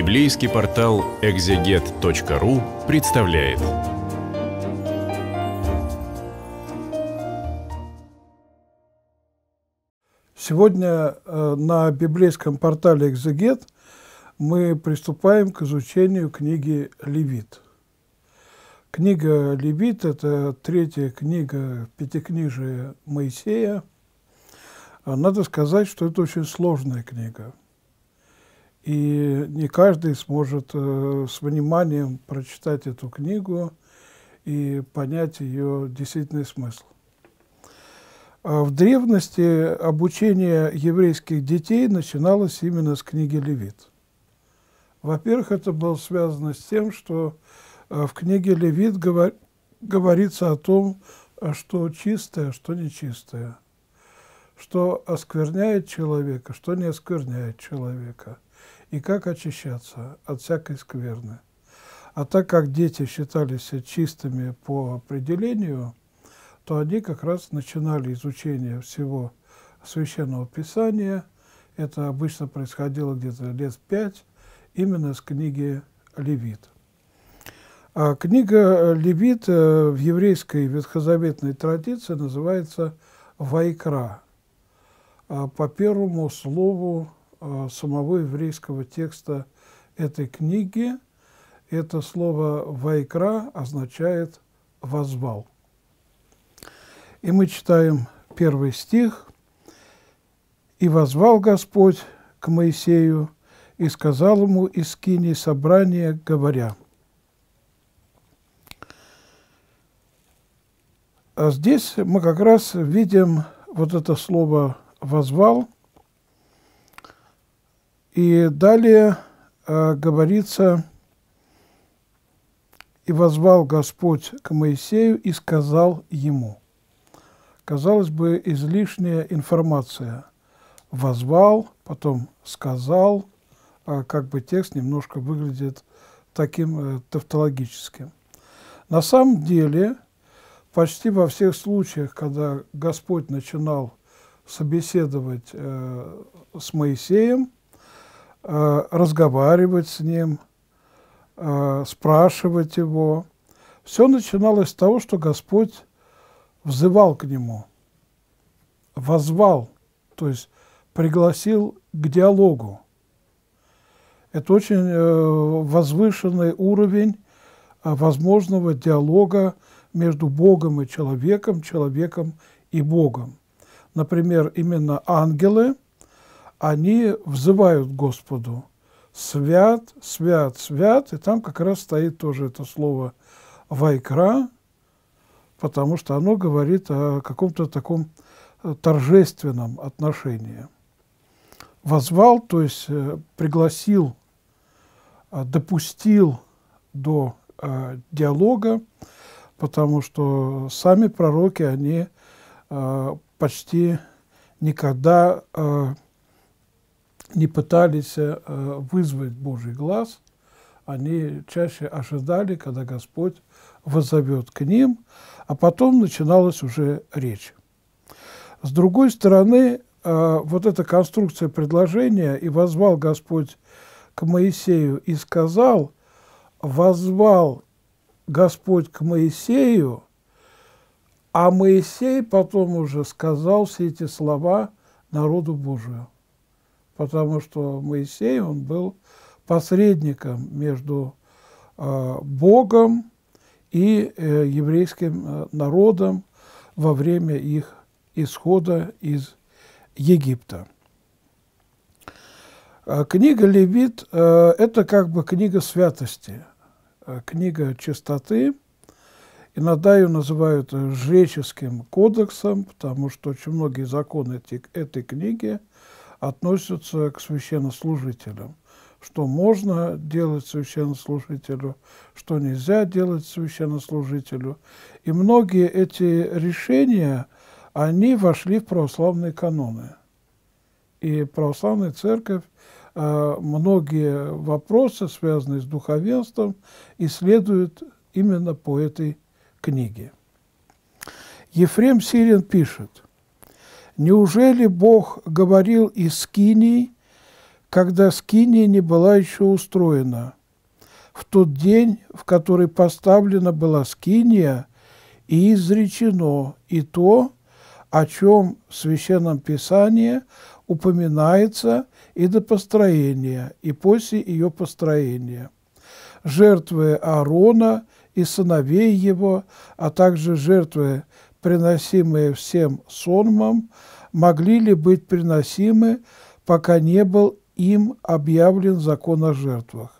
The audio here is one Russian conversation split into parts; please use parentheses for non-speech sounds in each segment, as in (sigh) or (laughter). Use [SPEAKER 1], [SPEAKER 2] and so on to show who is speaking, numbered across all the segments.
[SPEAKER 1] Библейский портал экзегет.ру представляет. Сегодня э, на библейском портале «Экзегет» мы приступаем к изучению книги «Левит». Книга «Левит» – это третья книга Пятикнижия Моисея. Надо сказать, что это очень сложная книга – и не каждый сможет э, с вниманием прочитать эту книгу и понять ее действительный смысл. А в древности обучение еврейских детей начиналось именно с книги Левит. Во-первых, это было связано с тем, что э, в книге Левит говор... говорится о том, что чистое, что нечистое, что оскверняет человека, что не оскверняет человека – и как очищаться от всякой скверны. А так как дети считались чистыми по определению, то они как раз начинали изучение всего Священного Писания. Это обычно происходило где-то лет пять, именно с книги «Левит». А книга «Левит» э, в еврейской ветхозаветной традиции называется «Вайкра» а по первому слову Э, самого еврейского текста этой книги. Это слово «вайкра» означает «возвал». И мы читаем первый стих. «И возвал Господь к Моисею, и сказал ему из кини собрания, говоря». А здесь мы как раз видим вот это слово «возвал», и далее э, говорится, и возвал Господь к Моисею и сказал ему. Казалось бы, излишняя информация. Возвал, потом сказал, а как бы текст немножко выглядит таким э, тавтологическим. На самом деле, почти во всех случаях, когда Господь начинал собеседовать э, с Моисеем, Э, разговаривать с ним, э, спрашивать его. Все начиналось с того, что Господь взывал к нему, возвал, то есть пригласил к диалогу. Это очень э, возвышенный уровень возможного диалога между Богом и человеком, человеком и Богом. Например, именно ангелы – они взывают Господу «свят, свят, свят», и там как раз стоит тоже это слово «вайкра», потому что оно говорит о каком-то таком э, торжественном отношении. Возвал, то есть э, пригласил, э, допустил до диалога, потому что сами пророки, они почти никогда не пытались э, вызвать Божий глаз, они чаще ожидали, когда Господь возовет к ним, а потом начиналась уже речь. С другой стороны, э, вот эта конструкция предложения «и возвал Господь к Моисею и сказал», «возвал Господь к Моисею», а Моисей потом уже сказал все эти слова народу Божию потому что Моисей, он был посредником между а, Богом и э, еврейским э, народом во время их исхода из Египта. А, книга Левит э, – это как бы книга святости, книга чистоты. Иногда ее называют жреческим кодексом, потому что очень многие законы этой книги – относятся к священнослужителям, что можно делать священнослужителю, что нельзя делать священнослужителю. И многие эти решения, они вошли в православные каноны. И православная церковь э, многие вопросы, связанные с духовенством, исследуют именно по этой книге. Ефрем Сирин пишет – Неужели Бог говорил из Скинии, когда Скиния не была еще устроена? В тот день, в который поставлена была Скиния, и изречено и то, о чем в Священном Писании упоминается и до построения, и после ее построения. Жертвы Аарона и сыновей его, а также жертвы приносимые всем сонмом, могли ли быть приносимы, пока не был им объявлен закон о жертвах.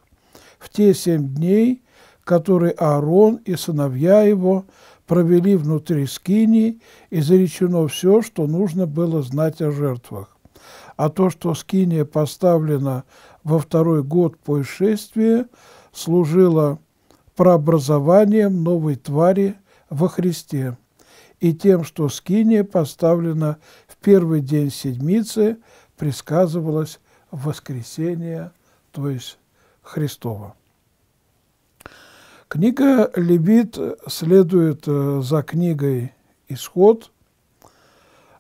[SPEAKER 1] В те семь дней, которые Аарон и сыновья его провели внутри скинии, изречено все, что нужно было знать о жертвах. А то, что скиния поставлена во второй год по исшествии, служило прообразованием новой твари во Христе и тем, что скиния поставлена в первый день седмицы, предсказывалось воскресение, то есть Христова. Книга Левит следует э, за книгой «Исход».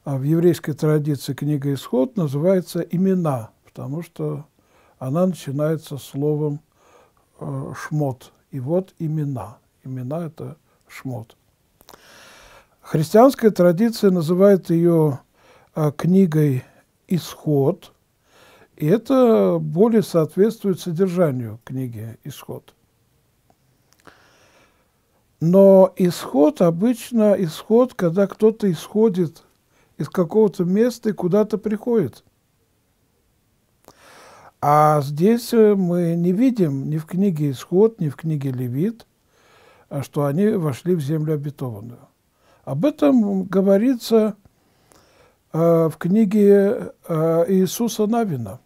[SPEAKER 1] А в еврейской традиции книга «Исход» называется «Имена», потому что она начинается словом э, «шмот». И вот имена. Имена – это шмот. Христианская традиция называет ее а, книгой «Исход», и это более соответствует содержанию книги «Исход». Но исход обычно исход, когда кто-то исходит из какого-то места и куда-то приходит. А здесь э, мы не видим ни в книге «Исход», ни в книге «Левит», а, что они вошли в землю обетованную. Об этом говорится э, в книге э, Иисуса Навина,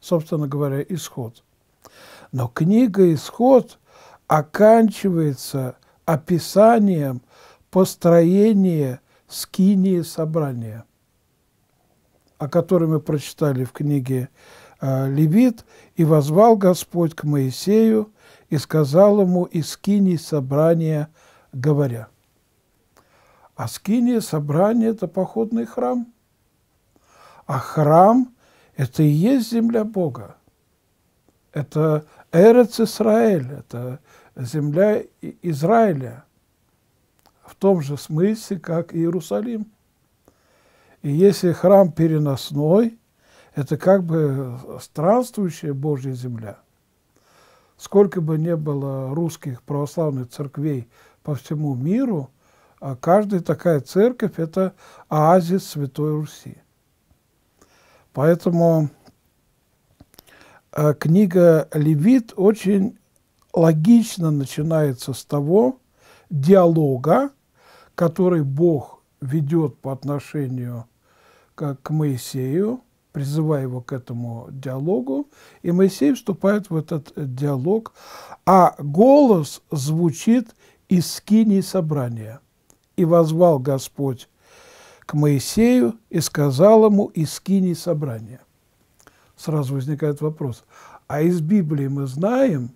[SPEAKER 1] собственно говоря, «Исход». Но книга «Исход» оканчивается описанием построения скинии собрания, о котором мы прочитали в книге э, Левит, «И возвал Господь к Моисею и сказал ему из скинии собрания, говоря». А скиния собрание – это походный храм. А храм – это и есть земля Бога. Это Эрец Исраэль, это земля Израиля. В том же смысле, как Иерусалим. И если храм переносной, это как бы странствующая Божья земля. Сколько бы ни было русских православных церквей по всему миру – а каждая такая церковь – это оазис Святой Руси. Поэтому э, книга «Левит» очень логично начинается с того диалога, который Бог ведет по отношению к Моисею, призывая его к этому диалогу, и Моисей вступает в этот диалог, а голос звучит из скинии собрания – и возвал Господь к Моисею и сказал ему из киней собрания. Сразу возникает вопрос, а из Библии мы знаем,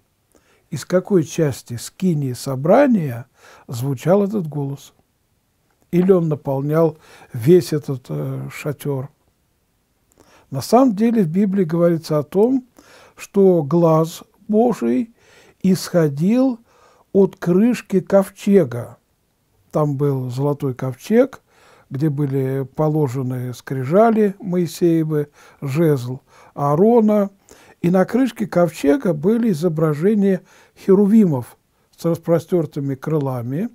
[SPEAKER 1] из какой части скинии собрания звучал этот голос? Или он наполнял весь этот э, шатер? На самом деле в Библии говорится о том, что глаз Божий исходил от крышки ковчега, там был золотой ковчег, где были положены скрижали Моисеевы, жезл Аарона, и на крышке ковчега были изображения херувимов с распростертыми крылами.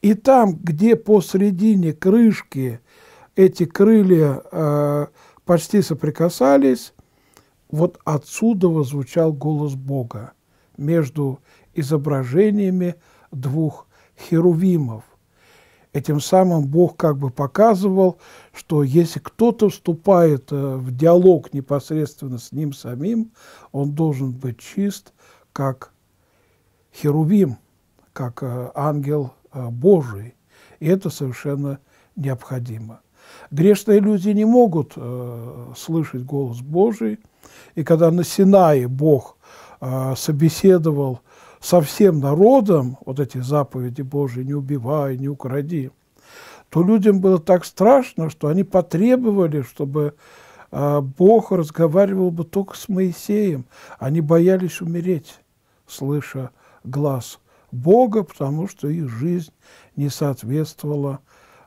[SPEAKER 1] И там, где посредине крышки эти крылья э, почти соприкасались, вот отсюда возвучал голос Бога между изображениями двух херувимов. Этим самым Бог как бы показывал, что если кто-то вступает э, в диалог непосредственно с ним самим, он должен быть чист, как херувим, как э, ангел э, Божий. И это совершенно необходимо. Грешные люди не могут э, слышать голос Божий. И когда на Синае Бог э, собеседовал со всем народом вот эти заповеди Божии «не убивай», «не укради», то людям было так страшно, что они потребовали, чтобы а, Бог разговаривал бы только с Моисеем. Они боялись умереть, слыша глаз Бога, потому что их жизнь не соответствовала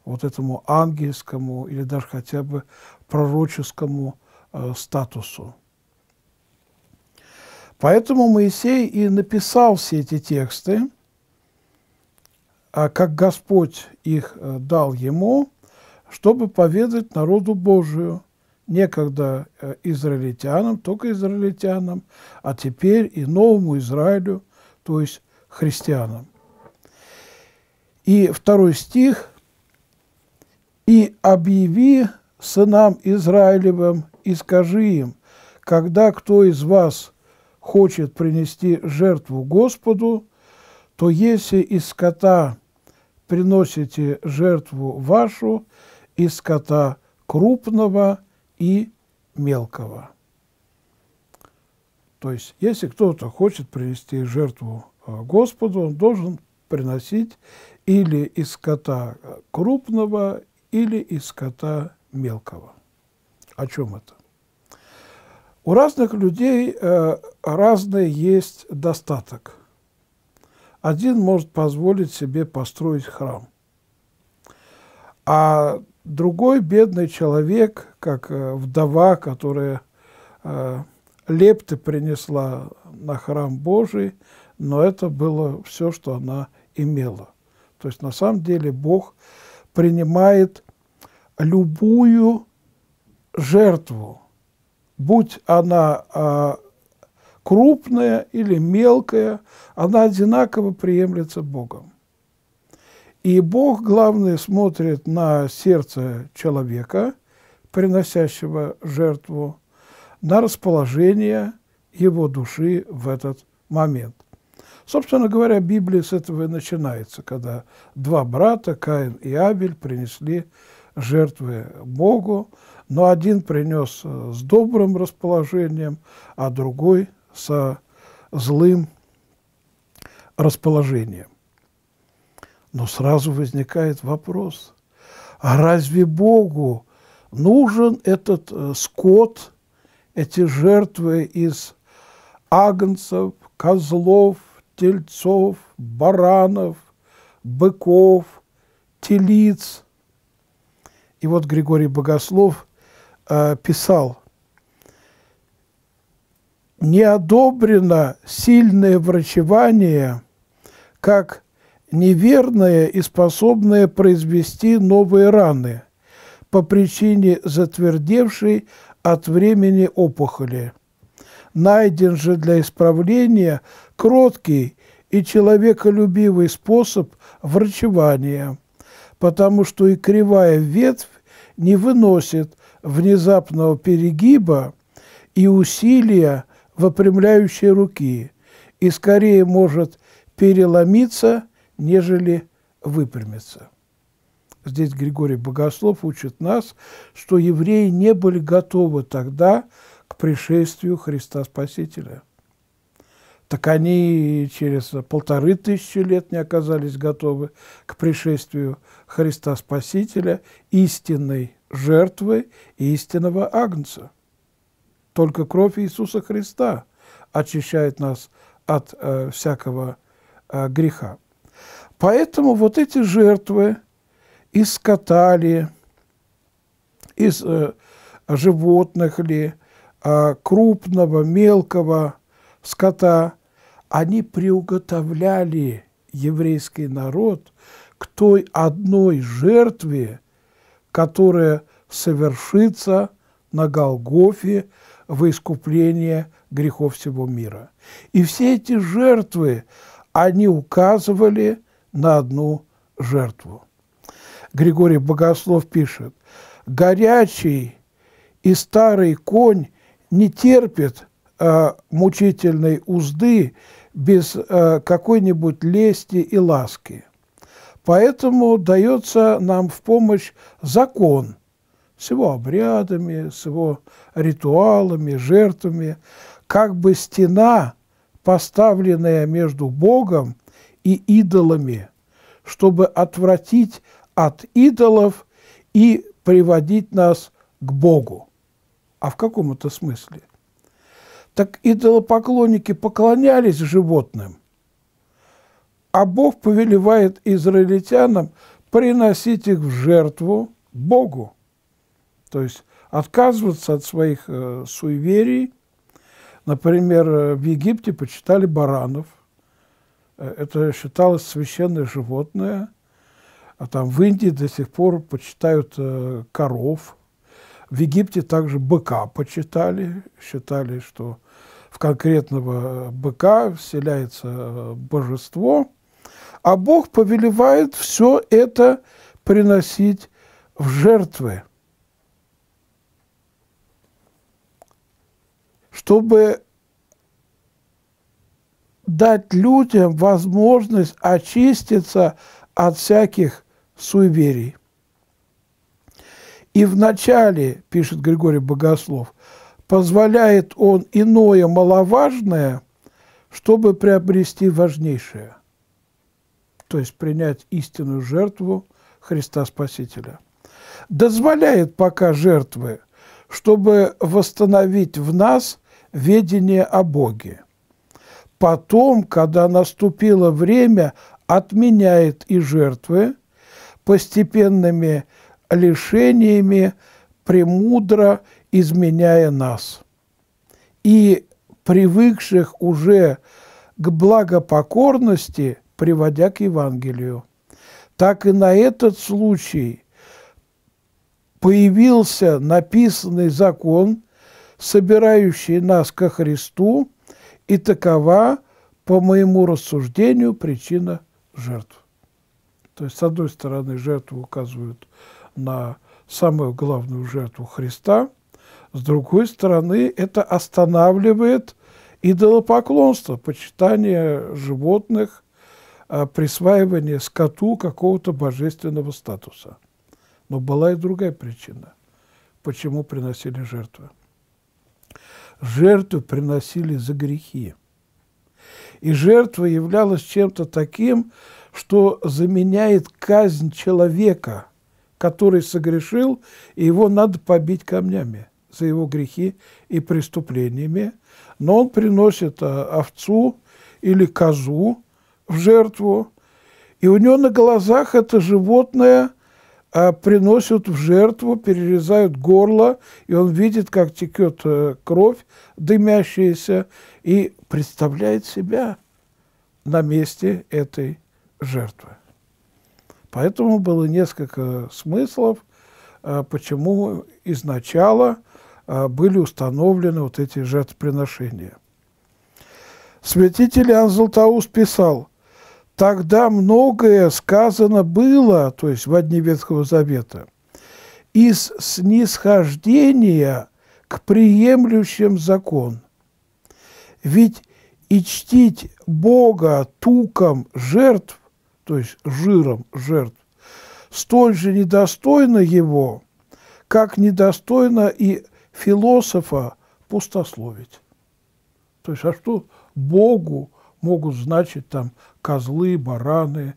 [SPEAKER 1] вот этому ангельскому или даже хотя бы пророческому э, статусу. Поэтому Моисей и написал все эти тексты, а как Господь их э, дал ему, чтобы поведать народу Божию, некогда э, израильтянам, только израильтянам, а теперь и новому Израилю, то есть христианам. И второй стих «И объяви сынам Израилевым и скажи им, когда кто из вас – хочет принести жертву Господу, то если из скота приносите жертву вашу, из скота крупного и мелкого. То есть, если кто-то хочет принести жертву э, Господу, он должен приносить или из скота э, крупного, или из скота мелкого. О чем это? У разных людей э, разный есть достаток. Один может позволить себе построить храм, а другой бедный человек, как э, вдова, которая э, лепты принесла на храм Божий, но это было все, что она имела. То есть на самом деле Бог принимает любую жертву, будь она а, крупная или мелкая, она одинаково приемлется Богом. И Бог, главное, смотрит на сердце человека, приносящего жертву, на расположение его души в этот момент. Собственно говоря, Библия с этого и начинается, когда два брата, Каин и Абель, принесли жертвы Богу, но один принес э, с добрым расположением, а другой со злым расположением. Но сразу возникает вопрос, а разве Богу нужен этот э, скот, эти жертвы из агнцев, козлов, тельцов, баранов, быков, телиц – и вот Григорий Богослов э, писал, «Не одобрено сильное врачевание, как неверное и способное произвести новые раны по причине затвердевшей от времени опухоли. Найден же для исправления кроткий и человеколюбивый способ врачевания, потому что и кривая ветвь не выносит внезапного перегиба и усилия выпрямляющей руки и скорее может переломиться, нежели выпрямиться. Здесь Григорий Богослов учит нас, что евреи не были готовы тогда к пришествию Христа Спасителя так они через полторы тысячи лет не оказались готовы к пришествию Христа Спасителя, истинной жертвы истинного Агнца. Только кровь Иисуса Христа очищает нас от э, всякого э, греха. Поэтому вот эти жертвы из скота ли, из э, животных ли, э, крупного, мелкого скота – они приуготовляли еврейский народ к той одной жертве, которая совершится на Голгофе в искупление грехов всего мира. И все эти жертвы, они указывали на одну жертву. Григорий Богослов пишет, «Горячий и старый конь не терпит э, мучительной узды, без э, какой-нибудь лести и ласки. Поэтому дается нам в помощь закон с его обрядами, с его ритуалами, жертвами, как бы стена, поставленная между Богом и идолами, чтобы отвратить от идолов и приводить нас к Богу. А в каком это смысле – так идолопоклонники поклонялись животным, а Бог повелевает израильтянам приносить их в жертву Богу. То есть отказываться от своих э, суеверий. Например, э, в Египте почитали баранов. Э, это считалось священное животное. А там в Индии до сих пор почитают э, коров. В Египте также быка почитали. Считали, что в конкретного быка вселяется э, божество, а Бог повелевает все это приносить в жертвы, чтобы дать людям возможность очиститься от всяких суеверий. И вначале пишет Григорий Богослов, позволяет он иное маловажное, чтобы приобрести важнейшее, то есть принять истинную жертву Христа Спасителя. Дозволяет пока жертвы, чтобы восстановить в нас ведение о Боге. Потом, когда наступило время, отменяет и жертвы постепенными лишениями премудро – изменяя нас. И привыкших уже к благопокорности, приводя к Евангелию. Так и на этот случай появился написанный закон, собирающий нас ко Христу, и такова, по моему рассуждению, причина жертв. То есть, с одной стороны, жертву указывают на самую главную жертву Христа – с другой стороны, это останавливает идолопоклонство, почитание животных, а, присваивание скоту какого-то божественного статуса. Но была и другая причина, почему приносили жертвы. Жертвы приносили за грехи. И жертва являлась чем-то таким, что заменяет казнь человека, который согрешил, и его надо побить камнями за его грехи и преступлениями, но он приносит а, овцу или козу в жертву, и у него на глазах это животное а, приносят в жертву, перерезают горло, и он видит, как текет э, кровь дымящаяся, и представляет себя на месте этой жертвы. Поэтому было несколько смыслов, а, почему изначально а, были установлены вот эти жертвоприношения. Святитель Иоанн Златоуст писал, «Тогда многое сказано было, то есть в одни Ветхого Завета, из снисхождения к приемлющим закон. Ведь и чтить Бога туком жертв, то есть жиром жертв, столь же недостойно Его, как недостойно и философа пустословить. То есть, а что Богу могут значить там козлы, бараны,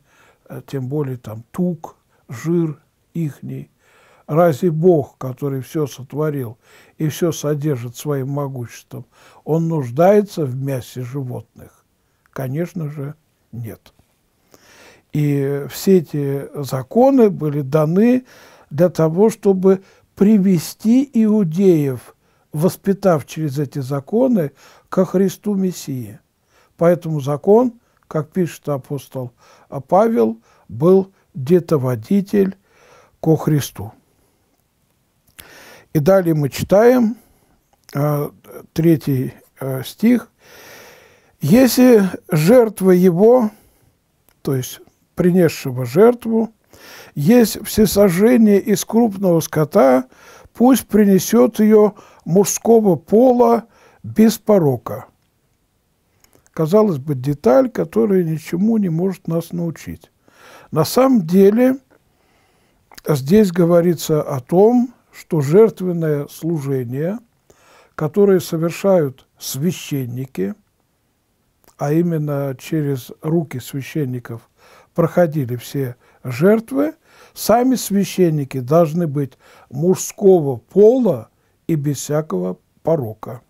[SPEAKER 1] э, тем более там тук, жир ихний? Разве Бог, который все сотворил и все содержит своим могуществом, он нуждается в мясе животных? Конечно же, нет. И все эти законы были даны для того, чтобы привести иудеев, воспитав через эти законы, ко Христу Мессии. Поэтому закон, как пишет апостол Павел, был детоводитель ко Христу. И далее мы читаем э, третий э, стих. «Если жертва его, то есть принесшего жертву, есть всесожжение из крупного скота, пусть принесет ее мужского пола без порока. Казалось бы, деталь, которая ничему не может нас научить. На самом деле, здесь говорится о том, что жертвенное служение, которое совершают священники, а именно через руки священников проходили все жертвы, сами священники должны быть мужского пола и без всякого порока.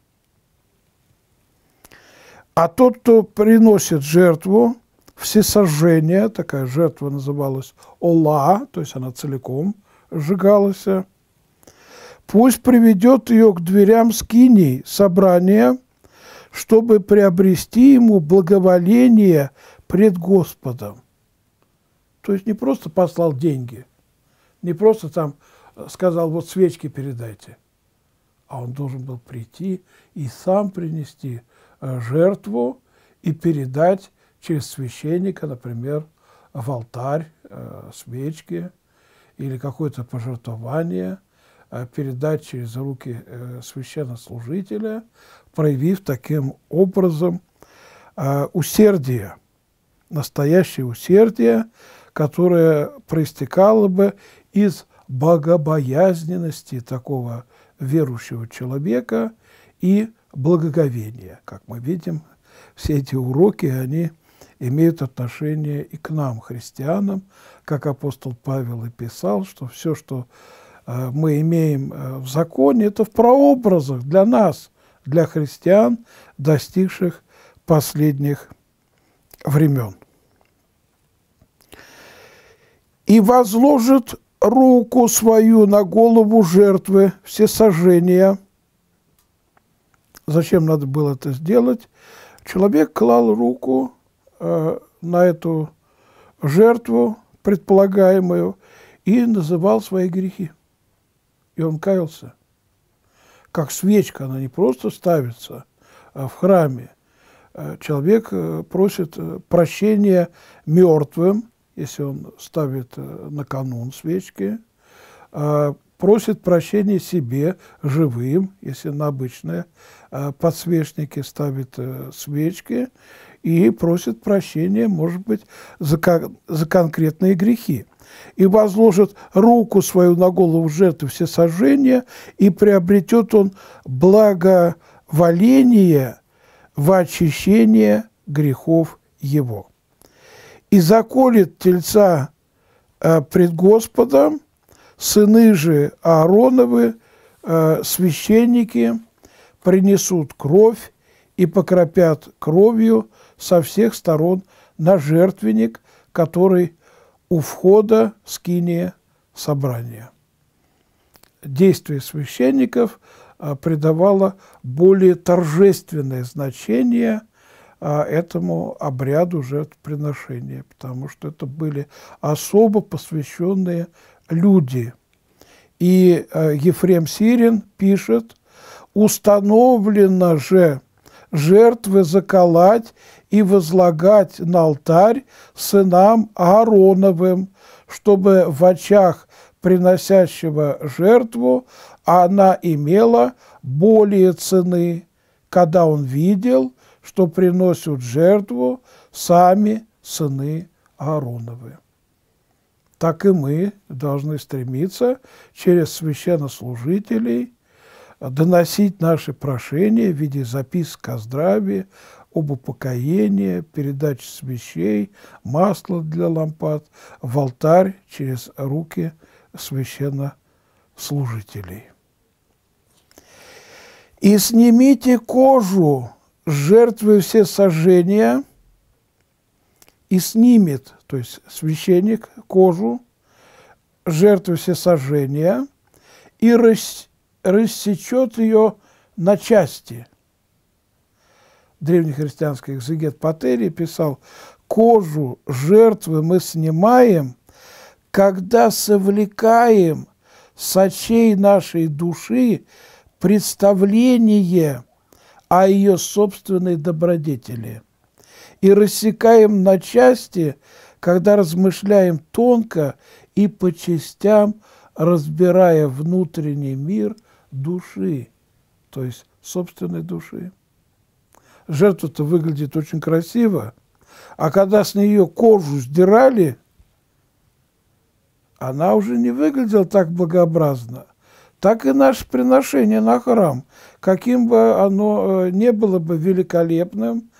[SPEAKER 1] А тот, кто приносит жертву, всесожжение, такая жертва называлась Ола, то есть она целиком сжигалась, пусть приведет ее к дверям скиней собрания, чтобы приобрести ему благоволение пред Господом. То есть не просто послал деньги, не просто там э, сказал, вот свечки передайте, а он должен был прийти и сам принести э, жертву и передать через священника, например, в алтарь э, свечки или какое-то пожертвование, передать через руки священнослужителя, проявив таким образом усердие, настоящее усердие, которая проистекала бы из богобоязненности такого верующего человека и благоговения. Как мы видим, все эти уроки, они имеют отношение и к нам, христианам, как апостол Павел и писал, что все, что э, мы имеем э, в законе, это в прообразах для нас, для христиан, достигших последних времен. и возложит руку свою на голову жертвы всесожжения. Зачем надо было это сделать? Человек клал руку э, на эту жертву, предполагаемую, и называл свои грехи. И он каялся. Как свечка, она не просто ставится а в храме. Э, человек э, просит э, прощения мертвым – если он ставит э, на канун свечки, э, просит прощения себе живым, если на обычные э, подсвечники ставит свечки, и просит прощения, может быть, за, за конкретные грехи. И возложит руку свою на голову жертвы всесожжения, и приобретет он благоволение в очищение грехов его и заколет тельца э, пред Господом, сыны же Аароновы, э, священники, принесут кровь и покропят кровью со всех сторон на жертвенник, который у входа скиния собрания. Действие священников э, придавало более торжественное значение а, этому обряду жертвоприношения, потому что это были особо посвященные люди. И а, Ефрем Сирин пишет, установлено же жертвы заколать и возлагать на алтарь сынам Аароновым, чтобы в очах приносящего жертву она имела более цены, когда он видел – что приносят жертву сами сыны Аароновы. Так и мы должны стремиться через священнослужителей доносить наши прошения в виде записка, о здравии, об упокоении, передачи свечей, масла для лампад в алтарь через руки священнослужителей. «И снимите кожу жертвы все сожжения и снимет, то есть священник, кожу, жертвы все сожжения и рас, рассечет ее на части. Древнехристианский экзегет Патери писал, кожу жертвы мы снимаем, когда совлекаем с очей нашей души представление – а ее собственной добродетели. И рассекаем на части, когда размышляем тонко и по частям, разбирая внутренний мир души, то есть собственной души. Жертва-то выглядит очень красиво, а когда с нее кожу сдирали, она уже не выглядела так благообразно – так и наше приношение на храм, каким бы оно э, не было бы великолепным,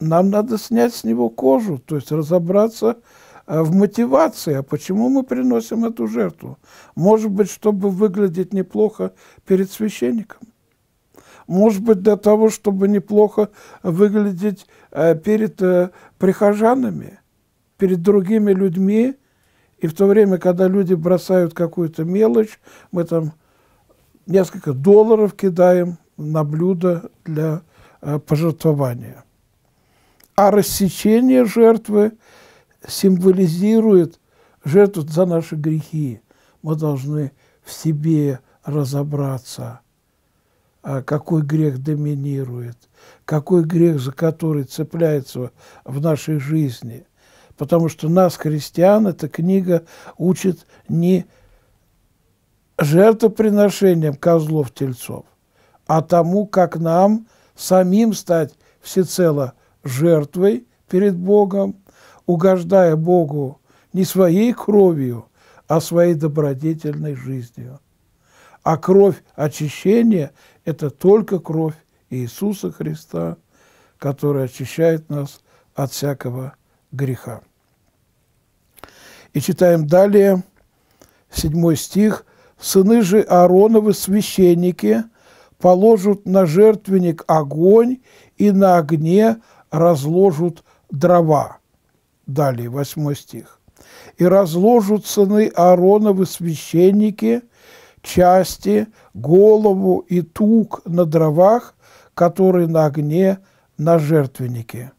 [SPEAKER 1] нам надо снять с него кожу, то есть разобраться э, в мотивации, а почему мы приносим эту жертву. Может быть, чтобы выглядеть неплохо перед священником. Может быть, для того, чтобы неплохо выглядеть э, перед прихожанами, перед другими людьми, и в то время, когда люди бросают какую-то мелочь, мы там несколько долларов кидаем на блюдо для э, пожертвования. А рассечение жертвы символизирует жертву за наши грехи. Мы должны в себе разобраться, а какой грех доминирует, какой грех, за который цепляется в нашей жизни потому что нас, христиан, эта книга учит не жертвоприношением козлов-тельцов, а тому, как нам самим стать всецело жертвой перед Богом, угождая Богу не своей кровью, а своей добродетельной жизнью. А кровь очищения – это только кровь Иисуса Христа, которая очищает нас от всякого греха. И читаем далее, седьмой стих. «Сыны же Аароновы, священники, положат на жертвенник огонь и на огне разложат дрова». Далее, восьмой стих. «И разложат сыны Аароновы, священники, части, голову и тук на дровах, которые на огне на жертвеннике.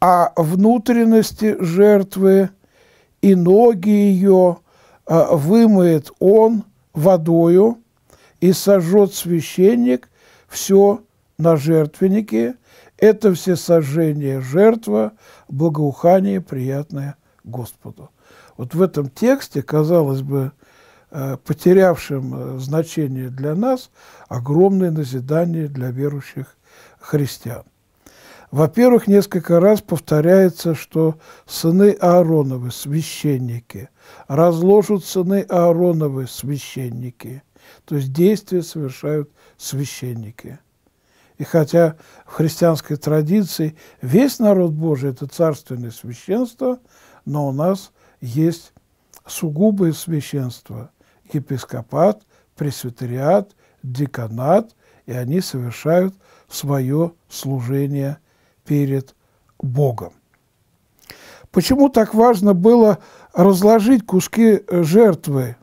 [SPEAKER 1] А внутренности жертвы – и ноги ее а, вымоет он водою, и сожжет священник все на жертвеннике. Это все сожжение жертва, благоухание приятное Господу. Вот в этом тексте, казалось бы, а, потерявшим а, значение для нас, огромное назидание для верующих христиан. Во-первых, несколько раз повторяется, что сыны Аароновы – священники, разложат сыны Аароновы – священники, то есть действия совершают священники. И хотя в христианской традиции весь народ Божий – это царственное священство, но у нас есть сугубое священство – епископат, пресвитериат, деканат, и они совершают свое служение перед Богом. Почему так важно было разложить куски э, жертвы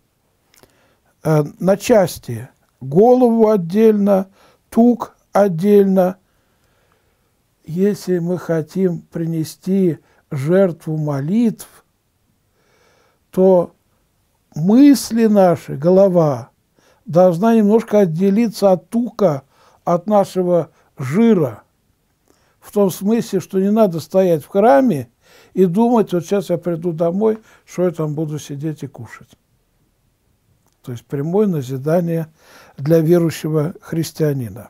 [SPEAKER 1] э, на части, голову отдельно, тук отдельно, если мы хотим принести жертву молитв, то мысли наши, голова, должна немножко отделиться от тука, от нашего жира – в том смысле, что не надо стоять в храме и думать, вот сейчас я приду домой, что я там буду сидеть и кушать. То есть прямое назидание для верующего христианина.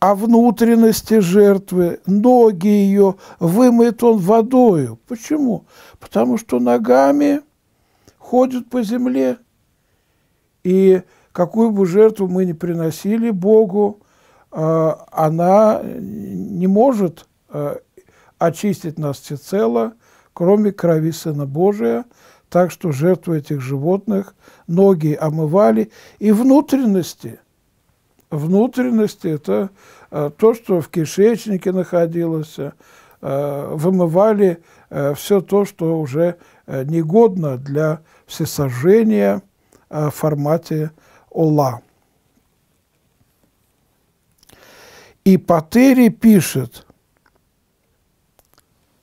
[SPEAKER 1] А внутренности жертвы, ноги ее вымыет он водою. Почему? Потому что ногами ходят по земле. И какую бы жертву мы ни приносили Богу, Э, она не может э, очистить нас всецело, кроме крови Сына Божия, так что жертвы этих животных ноги омывали, и внутренности, внутренности – это э, то, что в кишечнике находилось, вымывали все то, что уже негодно для всесожжения в формате Ола. И Патери пишет,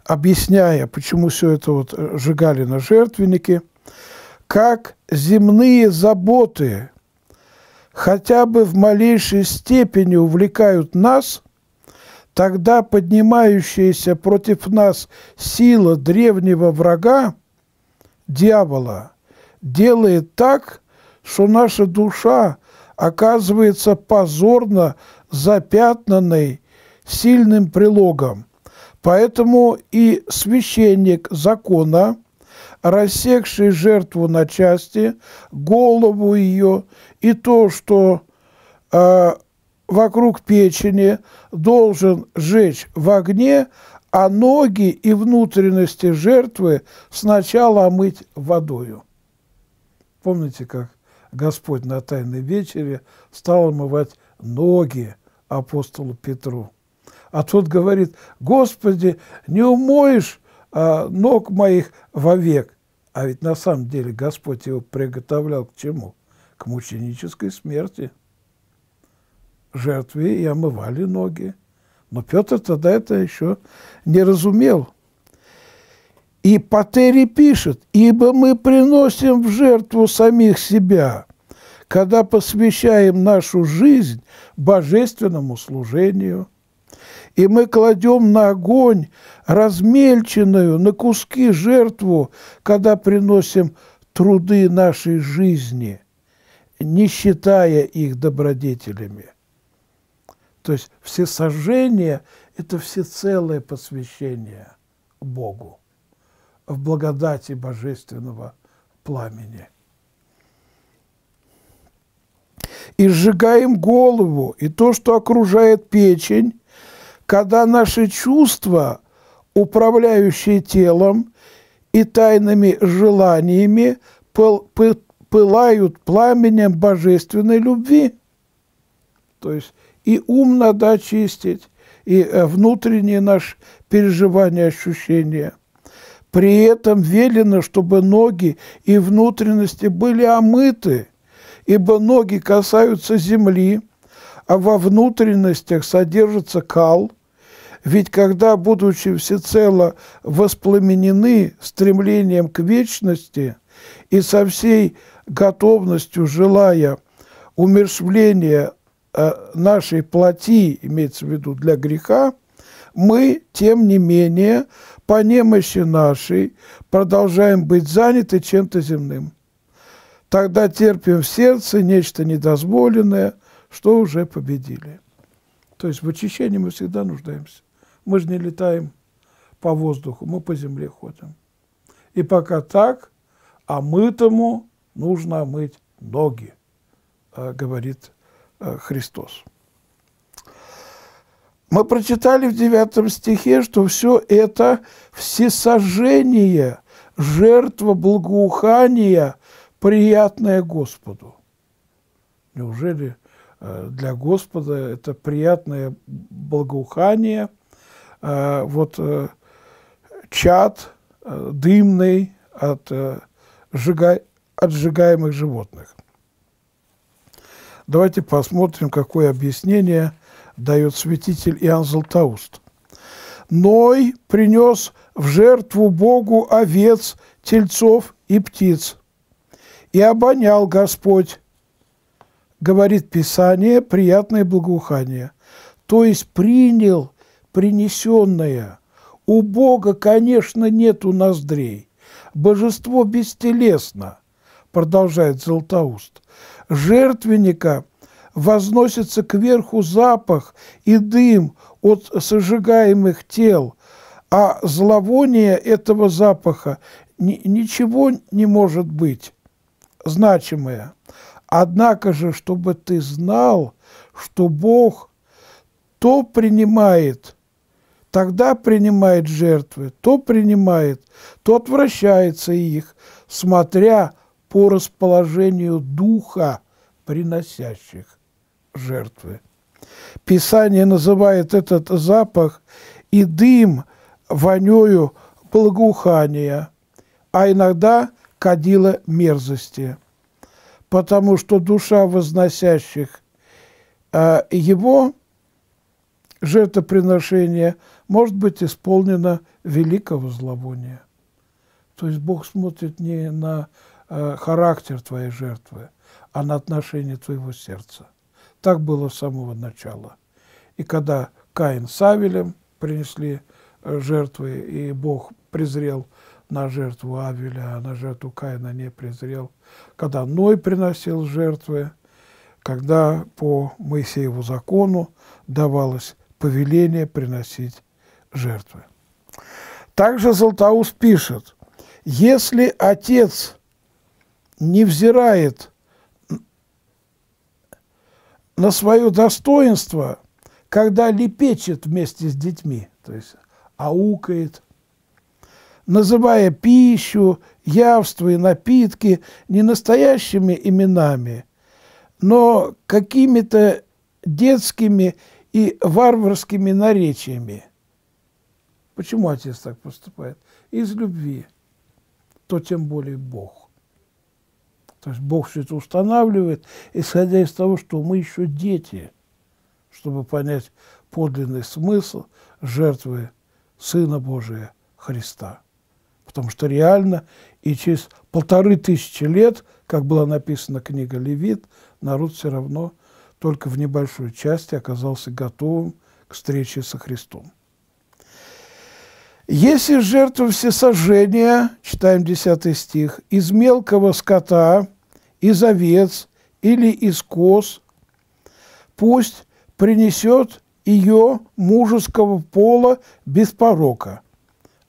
[SPEAKER 1] объясняя, почему все это вот э, сжигали на жертвеннике, как земные заботы хотя бы в малейшей степени увлекают нас, тогда поднимающаяся против нас сила древнего врага, дьявола, делает так, что наша душа оказывается позорно запятнанный сильным прилогом. Поэтому и священник закона, рассекший жертву на части, голову ее и то, что э, вокруг печени, должен жечь в огне, а ноги и внутренности жертвы сначала омыть водою. Помните, как Господь на Тайной вечере стал омывать ноги апостолу Петру. А тот говорит, Господи, не умоешь а, ног моих вовек. А ведь на самом деле Господь его приготовлял к чему? К мученической смерти. Жертве и омывали ноги. Но Петр тогда это еще не разумел. И Патери пишет, «Ибо мы приносим в жертву самих себя, когда посвящаем нашу жизнь божественному служению, и мы кладем на огонь размельченную на куски жертву, когда приносим труды нашей жизни, не считая их добродетелями. То есть всесожжение – это всецелое посвящение Богу в благодати божественного пламени. и сжигаем голову, и то, что окружает печень, когда наши чувства, управляющие телом и тайными желаниями, пыл, пылают пламенем божественной любви. То есть и ум надо очистить, и э, внутренние наши переживания, ощущения. При этом велено, чтобы ноги и внутренности были омыты – ибо ноги касаются земли, а во внутренностях содержится кал, ведь когда, будучи всецело воспламенены стремлением к вечности и со всей готовностью желая умершвления э, нашей плоти, имеется в виду для греха, мы, тем не менее, по немощи нашей продолжаем быть заняты чем-то земным тогда терпим в сердце нечто недозволенное, что уже победили. То есть в очищении мы всегда нуждаемся. Мы же не летаем по воздуху, мы по земле ходим. И пока так, а мытому нужно мыть ноги, э, говорит э, Христос. Мы прочитали в 9 стихе, что все это всесожжение, жертва благоухания – приятное Господу. Неужели э, для Господа это приятное благоухание, э, вот э, чад дымный от, сжигай, от животных. Давайте посмотрим, какое объяснение дает святитель Иоанн Златоуст. «Ной принес в жертву Богу овец, тельцов и птиц, и обонял Господь, говорит Писание, приятное благоухание. То есть принял принесенное. У Бога, конечно, нету ноздрей. Божество бестелесно, продолжает Золотоуст. Жертвенника возносится кверху запах и дым от сожигаемых тел, а зловоние этого запаха ничего не может быть значимое. Однако же, чтобы ты знал, что Бог то принимает, тогда принимает жертвы, то принимает, то отвращается их, смотря по расположению духа приносящих жертвы. Писание называет этот запах и дым вонею благоухания, а иногда кадила мерзости, потому что душа возносящих а, его жертвоприношение может быть исполнено великого зловония. То есть Бог смотрит не на а, характер твоей жертвы, а на отношение твоего сердца. Так было с самого начала. И когда Каин с Авелем принесли а, жертвы, и Бог презрел на жертву Авеля, а на жертву Каина не презрел, когда Ной приносил жертвы, когда по Моисееву закону давалось повеление приносить жертвы. Также Златоуст пишет, если отец не взирает на свое достоинство, когда лепечет вместе с детьми, то есть аукает, называя пищу, явства и напитки не настоящими именами, но какими-то детскими и варварскими наречиями. Почему отец так поступает? Из любви, то тем более Бог. То есть Бог все это устанавливает, исходя из того, что мы еще дети, чтобы понять подлинный смысл жертвы Сына Божия Христа потому что реально и через полторы тысячи лет, как была написана книга Левит, народ все равно только в небольшой части оказался готовым к встрече со Христом. «Если жертва всесожжения, читаем 10 стих, из мелкого скота, из овец или из коз, пусть принесет ее мужеского пола без порока».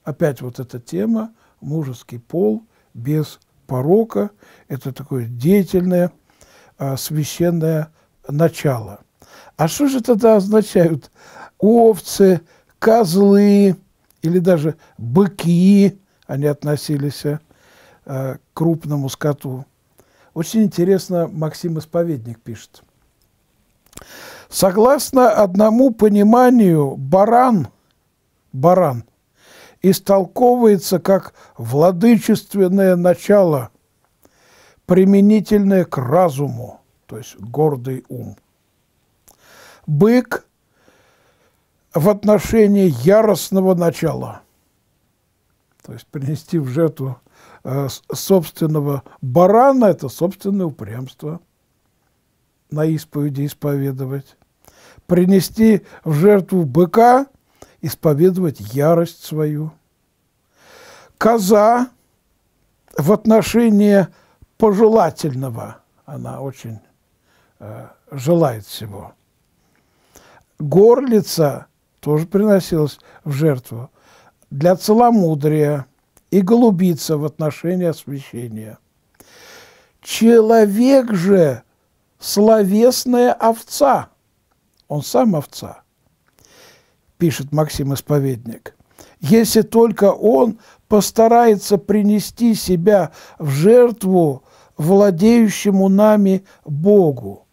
[SPEAKER 1] Опять вот эта тема мужеский пол без порока. Это такое деятельное, а, священное начало. А что же тогда означают овцы, козлы или даже быки, они относились а, к крупному скоту. Очень интересно Максим Исповедник пишет. Согласно одному пониманию, баран, баран истолковывается как владычественное начало, применительное к разуму, то есть гордый ум. Бык в отношении яростного начала, то есть принести в жертву э, собственного барана – это собственное упрямство на исповеди исповедовать. Принести в жертву быка исповедовать ярость свою. Коза в отношении пожелательного, она очень э, желает всего. Горлица тоже приносилась в жертву для целомудрия и голубица в отношении освящения. Человек же – словесная овца, он сам овца – пишет Максим Исповедник, если только он постарается принести себя в жертву владеющему нами Богу,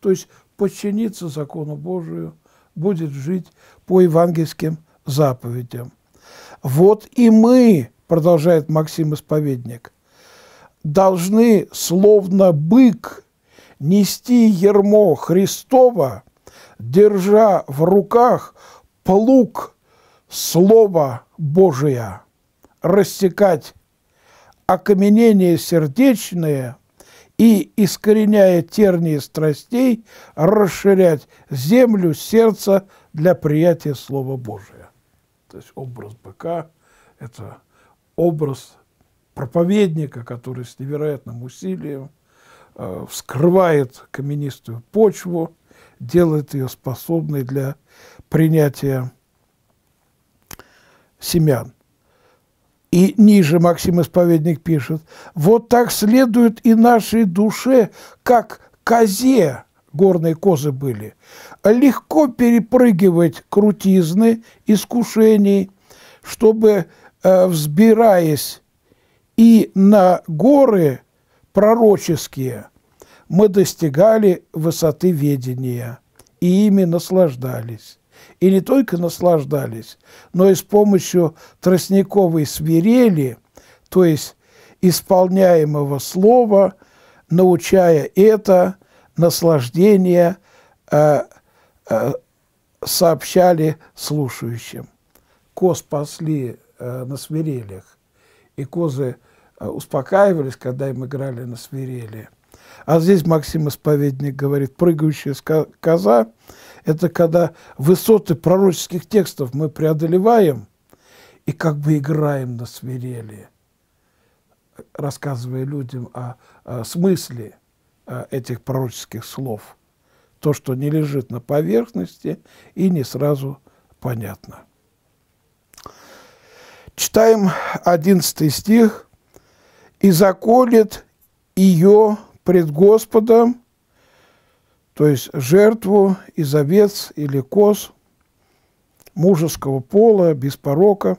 [SPEAKER 1] то есть подчиниться закону Божию, будет жить по евангельским заповедям. Вот и мы, продолжает Максим Исповедник, должны, словно бык, нести ермо Христова, держа в руках плуг Слова Божия, рассекать окаменение сердечное и, искореняя тернии страстей, расширять землю сердца для приятия Слова Божия. То есть образ быка – это образ проповедника, который с невероятным усилием э, вскрывает каменистую почву, делает ее способной для принятия семян. И ниже Максим Исповедник пишет, «Вот так следует и нашей душе, как козе, горные козы были, легко перепрыгивать крутизны искушений, чтобы, э, взбираясь и на горы пророческие, мы достигали высоты ведения и ими наслаждались и не только наслаждались, но и с помощью тростниковой свирели, то есть исполняемого слова, научая это наслаждение э, э, сообщали слушающим. Коз пасли э, на свирелях, и козы э, успокаивались, когда им играли на свирели. А здесь Максим Исповедник говорит, прыгающая коза это когда высоты пророческих текстов мы преодолеваем и как бы играем на свирели, рассказывая людям о, о смысле э, этих пророческих слов. То, что не лежит на поверхности и не сразу понятно. Читаем 11 стих. «И заколет ее пред Господом то есть жертву из овец или коз мужеского пола, без порока,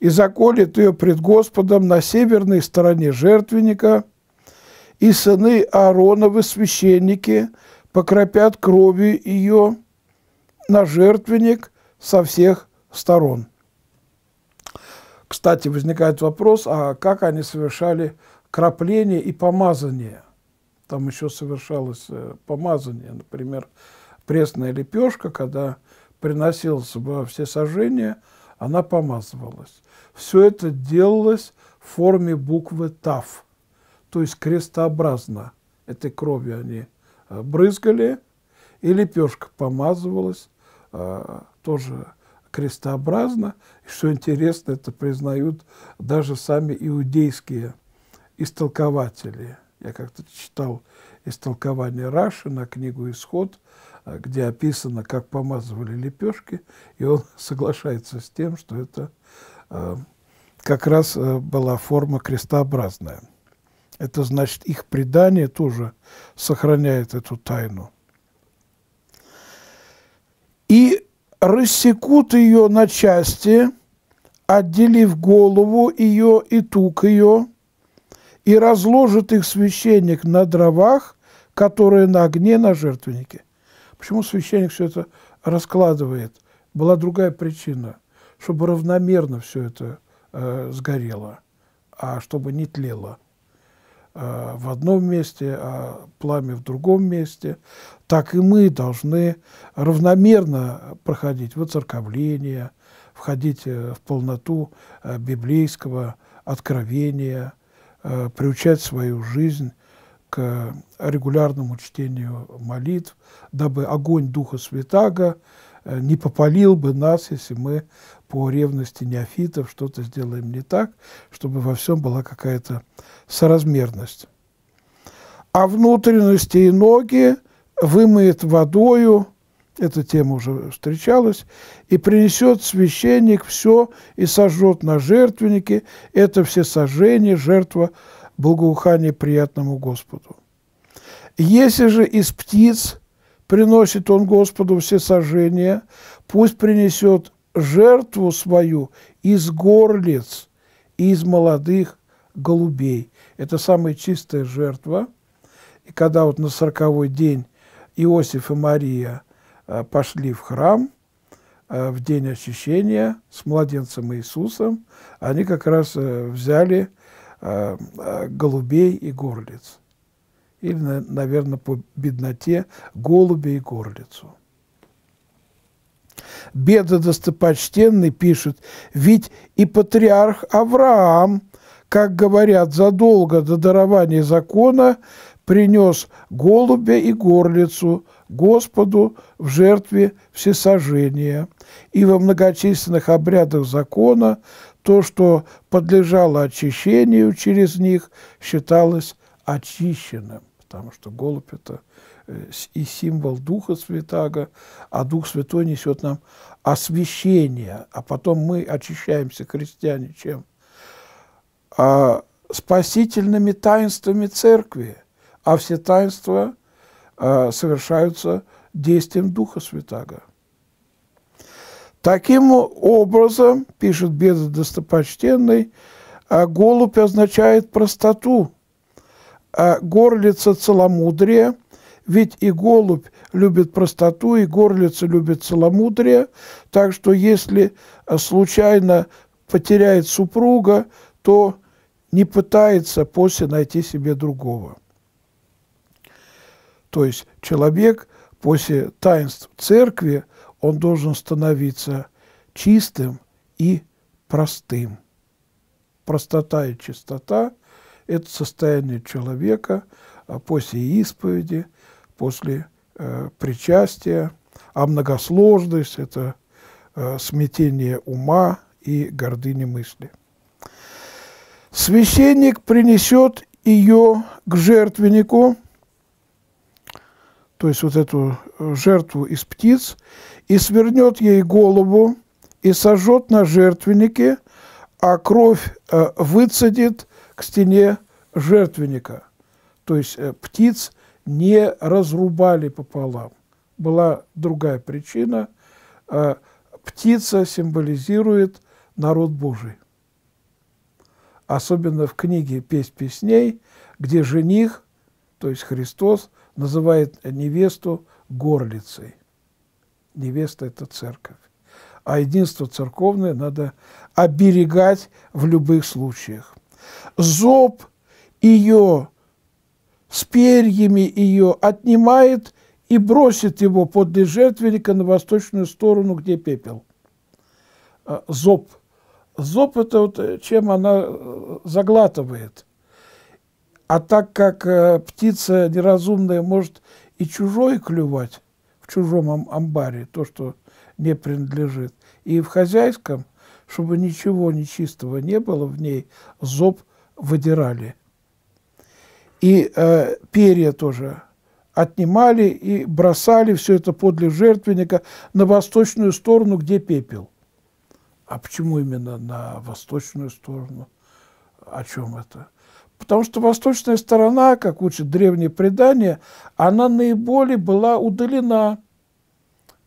[SPEAKER 1] и заколет ее пред Господом на северной стороне жертвенника, и сыны Аароновы, священники, покропят кровью ее на жертвенник со всех сторон. Кстати, возникает вопрос, а как они совершали крапление и помазание – там еще совершалось э, помазание, например, пресная лепешка, когда приносилось во все сожжения, она помазывалась. Все это делалось в форме буквы ТАВ, то есть крестообразно этой кровью они э, брызгали, и лепешка помазывалась э, тоже крестообразно. И что интересно, это признают даже сами иудейские истолкователи – я как-то читал истолкование Раши на книгу «Исход», а, где описано, как помазывали лепешки, и он (laughs) соглашается с тем, что это а, как раз а, была форма крестообразная. Это значит, их предание тоже сохраняет эту тайну. И рассекут ее на части, отделив голову ее и тук ее, и разложит их священник на дровах, которые на огне на жертвеннике. Почему священник все это раскладывает? Была другая причина, чтобы равномерно все это э, сгорело, а чтобы не тлело э, в одном месте, а пламя в другом месте, так и мы должны равномерно проходить в церковление, входить э, в полноту э, библейского откровения – Э, приучать свою жизнь к регулярному чтению молитв, дабы огонь Духа Святаго э, не попалил бы нас, если мы по ревности неофитов что-то сделаем не так, чтобы во всем была какая-то соразмерность. А внутренности и ноги вымыет водою, эта тема уже встречалась, и принесет священник все и сожжет на жертвеннике, это все сожжение, жертва благоухание приятному Господу. Если же из птиц приносит он Господу все сожжения, пусть принесет жертву свою из горлиц и из молодых голубей. Это самая чистая жертва. И когда вот на сороковой день Иосиф и Мария – Э, пошли в храм э, в день очищения с младенцем Иисусом. Они как раз э, взяли голубей и горлиц. Или, наверное, по бедноте голубей и горлицу. Беда достопочтенный пишет, ведь и патриарх Авраам, как говорят, задолго до дарования закона принес голубя и горлицу Господу в жертве всесожжения и во многочисленных обрядах закона то, что подлежало очищению через них, считалось очищенным, потому что голубь – это э, и символ Духа Святаго, а Дух Святой несет нам освящение, а потом мы очищаемся, крестьяне, чем? А спасительными таинствами Церкви, а все таинства – Э, совершаются действием Духа Святаго. Таким образом, пишет Беда Достопочтенный, э, голубь означает простоту, а горлица – целомудрие, ведь и голубь любит простоту, и горлица любит целомудрие, так что если э, случайно потеряет супруга, то не пытается после найти себе другого. То есть человек после таинств церкви, он должен становиться чистым и простым. Простота и чистота – это состояние человека а после исповеди, после э, причастия, а многосложность – это э, смятение ума и гордыни мысли. Священник принесет ее к жертвеннику – то есть вот эту э, жертву из птиц, и свернет ей голову, и сожжет на жертвеннике, а кровь э, выцедит к стене жертвенника. То есть э, птиц не разрубали пополам. Была другая причина. Птица символизирует народ Божий. Особенно в книге «Песнь песней», где жених, то есть Христос – называет невесту горлицей. Невеста – это церковь. А единство церковное надо оберегать в любых случаях. Зоб ее с перьями ее отнимает и бросит его подле жертвенника на восточную сторону, где пепел. А, зоб. Зоб – это вот э, чем она э, заглатывает – а так как э, птица неразумная может и чужой клювать в чужом амбаре, то, что не принадлежит, и в хозяйском, чтобы ничего нечистого не было в ней, зоб выдирали. И э, перья тоже отнимали и бросали все это подле жертвенника на восточную сторону, где пепел. А почему именно на восточную сторону? О чем это? Потому что восточная сторона, как учат древние предания, она наиболее была удалена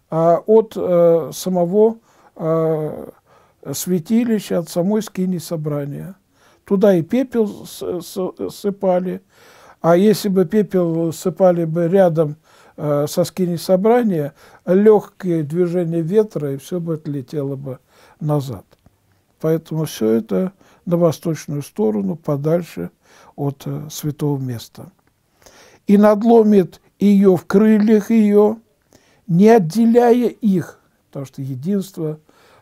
[SPEAKER 1] а, от а, самого а, святилища, от самой скини собрания. Туда и пепел с, с, сыпали, а если бы пепел сыпали бы рядом э, со скини собрания, легкие движения ветра, и все бы отлетело бы назад. Поэтому все это на восточную сторону, подальше – от э, святого места. И надломит ее в крыльях ее, не отделяя их, потому что единство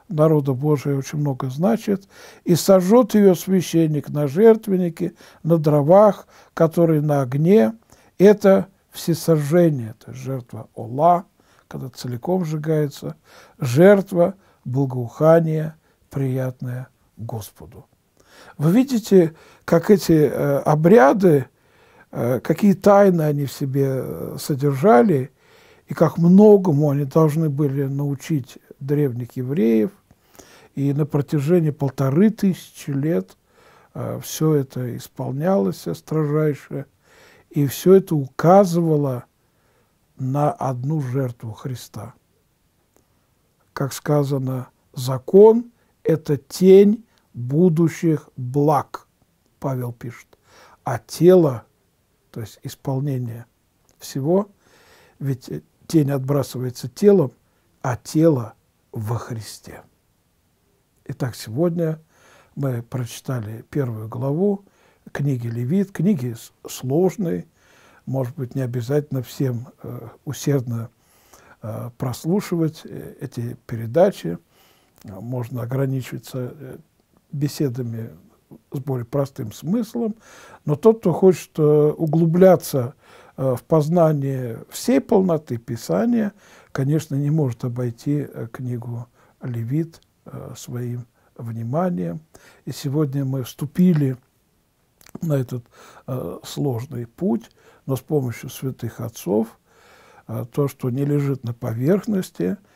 [SPEAKER 1] народа Божия очень много значит, и сожжет ее священник на жертвеннике, на дровах, которые на огне. Это всесожжение, это жертва Ола, когда целиком сжигается, жертва благоухания, приятная Господу. Вы видите, как эти э, обряды, э, какие тайны они в себе э, содержали, и как многому они должны были научить древних евреев. И на протяжении полторы тысячи лет все это исполнялось строжайше, и все это указывало на одну жертву Христа. Как сказано, закон – это тень будущих благ, Павел пишет. А тело, то есть исполнение всего, ведь э, тень отбрасывается телом, а тело во Христе. Итак, сегодня мы прочитали первую главу книги Левит, книги сложные, может быть, не обязательно всем э, усердно э, прослушивать эти передачи, можно ограничиться беседами с более простым смыслом, но тот, кто хочет э, углубляться э, в познание всей полноты Писания, конечно, не может обойти э, книгу «Левит» своим вниманием. И сегодня мы вступили на этот сложный путь, но с помощью святых отцов то, что не лежит на поверхности –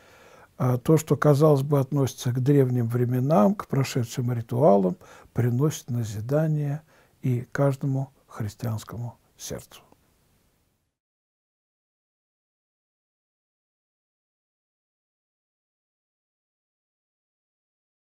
[SPEAKER 1] а то, что, казалось бы, относится к древним временам, к прошедшим ритуалам, приносит назидание и каждому христианскому сердцу.